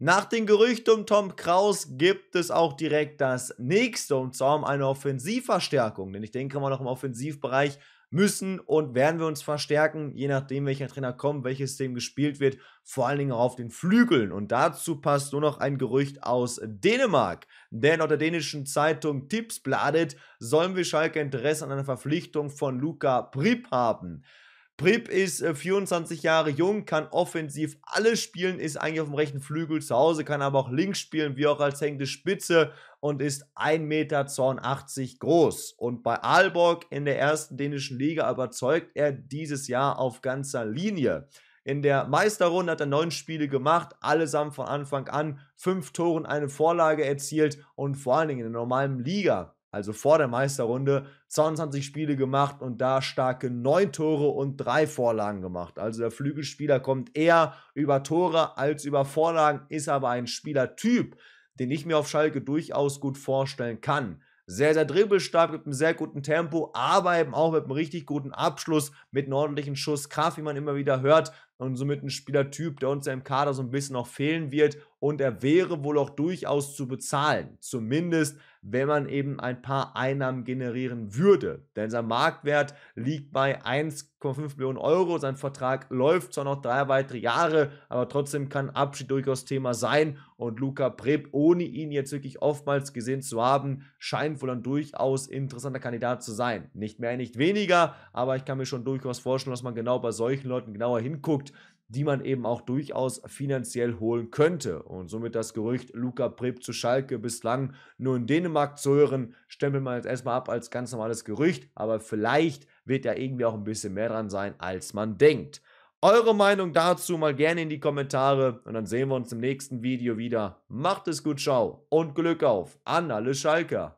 Nach den Gerüchten um Tom Kraus gibt es auch direkt das nächste und zwar um eine Offensivverstärkung. Denn ich denke mal noch im Offensivbereich müssen und werden wir uns verstärken, je nachdem welcher Trainer kommt, welches System gespielt wird, vor allen Dingen auch auf den Flügeln. Und dazu passt nur noch ein Gerücht aus Dänemark. Denn laut der dänischen Zeitung Tipps bladet, sollen wir Schalke Interesse an einer Verpflichtung von Luca Prip haben. Prip ist 24 äh, Jahre jung, kann offensiv alles spielen, ist eigentlich auf dem rechten Flügel zu Hause, kann aber auch links spielen, wie auch als hängende Spitze und ist 1,82 Meter groß. Und bei Aalborg in der ersten dänischen Liga überzeugt er dieses Jahr auf ganzer Linie. In der Meisterrunde hat er neun Spiele gemacht, allesamt von Anfang an fünf Toren, eine Vorlage erzielt und vor allen Dingen in der normalen Liga also vor der Meisterrunde, 22 Spiele gemacht und da starke 9 Tore und 3 Vorlagen gemacht. Also der Flügelspieler kommt eher über Tore als über Vorlagen, ist aber ein Spielertyp, den ich mir auf Schalke durchaus gut vorstellen kann. Sehr, sehr dribbelstark, mit einem sehr guten Tempo, aber eben auch mit einem richtig guten Abschluss, mit einem ordentlichen Schuss Kraft, wie man immer wieder hört und somit ein Spielertyp, der uns ja im Kader so ein bisschen noch fehlen wird und er wäre wohl auch durchaus zu bezahlen, zumindest wenn man eben ein paar Einnahmen generieren würde. Denn sein Marktwert liegt bei 1,5 Millionen Euro, sein Vertrag läuft zwar noch drei weitere Jahre, aber trotzdem kann Abschied durchaus Thema sein und Luca Preb, ohne ihn jetzt wirklich oftmals gesehen zu haben, scheint wohl ein durchaus interessanter Kandidat zu sein. Nicht mehr, nicht weniger, aber ich kann mir schon durchaus vorstellen, dass man genau bei solchen Leuten genauer hinguckt Punkt, die man eben auch durchaus finanziell holen könnte. Und somit das Gerücht, Luca Preb zu Schalke bislang nur in Dänemark zu hören, stempelt man jetzt erstmal ab als ganz normales Gerücht, aber vielleicht wird ja irgendwie auch ein bisschen mehr dran sein, als man denkt. Eure Meinung dazu mal gerne in die Kommentare und dann sehen wir uns im nächsten Video wieder. Macht es gut, ciao und Glück auf an alle Schalker.